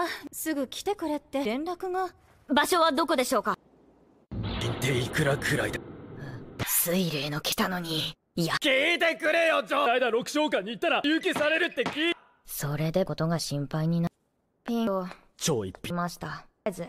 あすぐ来てくれって連絡が場所はどこでしょうかって、いくらくらいだ水霊の来たのにいや聞いてくれよちょーだ6召喚に行ったら勇気されるって聞いそれでことが心配になピンを超一品ましたとりあえず